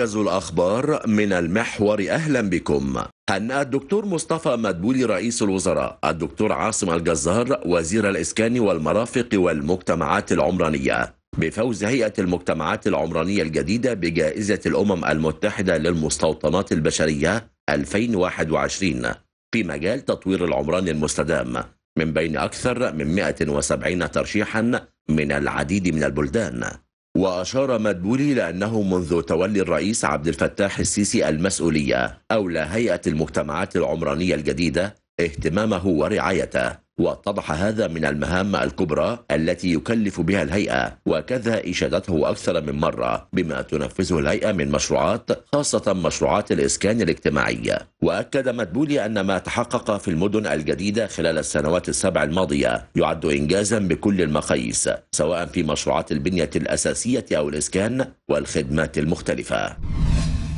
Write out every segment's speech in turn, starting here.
موجز الأخبار من المحور أهلا بكم أن الدكتور مصطفى مدبولي رئيس الوزراء الدكتور عاصم الجزار وزير الإسكان والمرافق والمجتمعات العمرانية بفوز هيئة المجتمعات العمرانية الجديدة بجائزة الأمم المتحدة للمستوطنات البشرية 2021 في مجال تطوير العمران المستدام من بين أكثر من 170 ترشيحا من العديد من البلدان وأشار مدبولي لأنه منذ تولي الرئيس عبد الفتاح السيسي المسؤولية أولى هيئة المجتمعات العمرانية الجديدة اهتمامه ورعايته واتضح هذا من المهام الكبرى التي يكلف بها الهيئة وكذا إشادته أكثر من مرة بما تنفذه الهيئة من مشروعات خاصة مشروعات الإسكان الاجتماعي وأكد مدبولي أن ما تحقق في المدن الجديدة خلال السنوات السبع الماضية يعد إنجازا بكل المقاييس سواء في مشروعات البنية الأساسية أو الإسكان والخدمات المختلفة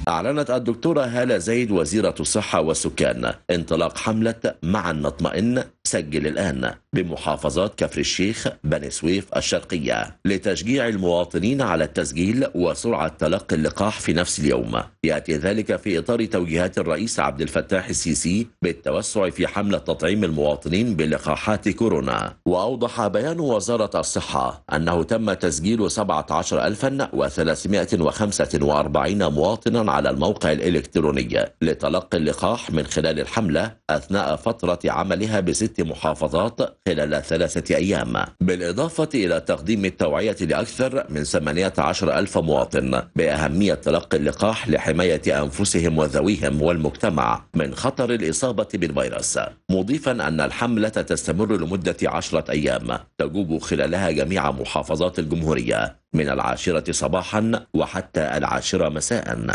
أعلنت الدكتورة هالة زيد وزيرة الصحة والسكان انطلاق حملة معا نطمئن سجل الآن بمحافظات كفر الشيخ بني سويف الشرقية لتشجيع المواطنين على التسجيل وسرعة تلقي اللقاح في نفس اليوم يأتي ذلك في إطار توجيهات الرئيس عبد الفتاح السيسي بالتوسع في حملة تطعيم المواطنين بلقاحات كورونا وأوضح بيان وزارة الصحة أنه تم تسجيل 17345 مواطنا على الموقع الإلكتروني لتلقي اللقاح من خلال الحملة أثناء فترة عملها بست محافظات خلال ثلاثة أيام بالإضافة إلى تقديم التوعية لأكثر من 18 ألف مواطن بأهمية تلقي اللقاح لحماية أنفسهم وذويهم والمجتمع من خطر الإصابة بالفيروس مضيفا أن الحملة تستمر لمدة عشرة أيام تجوب خلالها جميع محافظات الجمهورية من العاشرة صباحا وحتى العاشرة مساء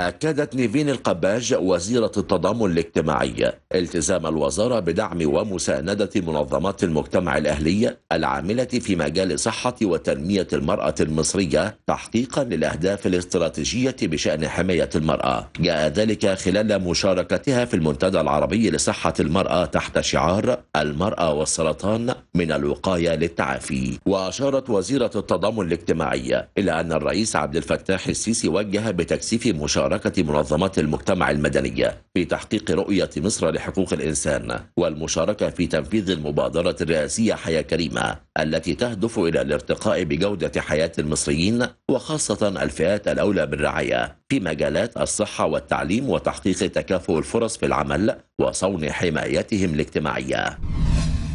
أكدت نيفين القباج وزيرة التضامن الاجتماعي التزام الوزارة بدعم ومساندة منظمات المجتمع الأهلية العاملة في مجال صحة وتنمية المرأة المصرية تحقيقا للأهداف الاستراتيجية بشأن حماية المرأة جاء ذلك خلال مشاركتها في المنتدى العربي لصحة المرأة تحت شعار المرأة والسرطان من الوقاية للتعافي وأشارت وزيرة التضامن الاجتماعي إلى أن الرئيس عبد الفتاح السيسي وجه بتكثيف مشاركة منظمات المجتمع المدني في تحقيق رؤية مصر لحقوق الإنسان والمشاركة في تنفيذ المبادرة الرئاسية حياة كريمة التي تهدف إلى الارتقاء بجودة حياة المصريين وخاصة الفئات الأولى بالرعاية في مجالات الصحة والتعليم وتحقيق تكافؤ الفرص في العمل وصون حمايتهم الاجتماعية.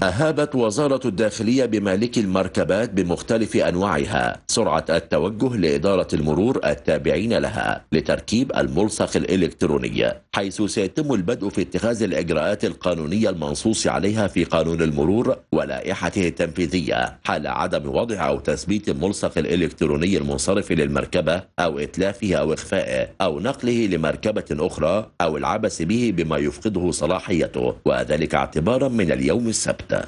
أهابت وزارة الداخلية بمالكي المركبات بمختلف أنواعها سرعة التوجه لإدارة المرور التابعين لها لتركيب الملصق الإلكتروني حيث سيتم البدء في اتخاذ الإجراءات القانونية المنصوص عليها في قانون المرور ولائحته التنفيذية حال عدم وضع أو تثبيت الملصق الإلكتروني المنصرف للمركبة أو إتلافه أو إخفائه أو نقله لمركبة أخرى أو العبث به بما يفقده صلاحيته وذلك اعتبارا من اليوم السبت 的。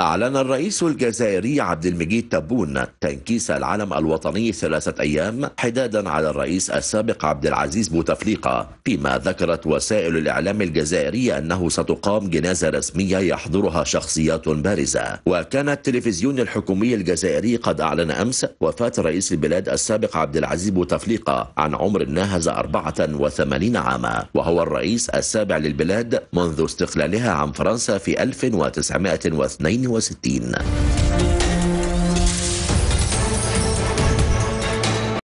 أعلن الرئيس الجزائري عبد المجيد تبون تنكيس العلم الوطني ثلاثة أيام حدادا على الرئيس السابق عبد العزيز بوتفليقة فيما ذكرت وسائل الإعلام الجزائرية أنه ستقام جنازة رسمية يحضرها شخصيات بارزة وكان التلفزيون الحكومي الجزائري قد أعلن أمس وفاة رئيس البلاد السابق عبد العزيز بوتفليقة عن عمر ناهز 84 عاما وهو الرئيس السابع للبلاد منذ استقلالها عن فرنسا في 1902 Bocetina.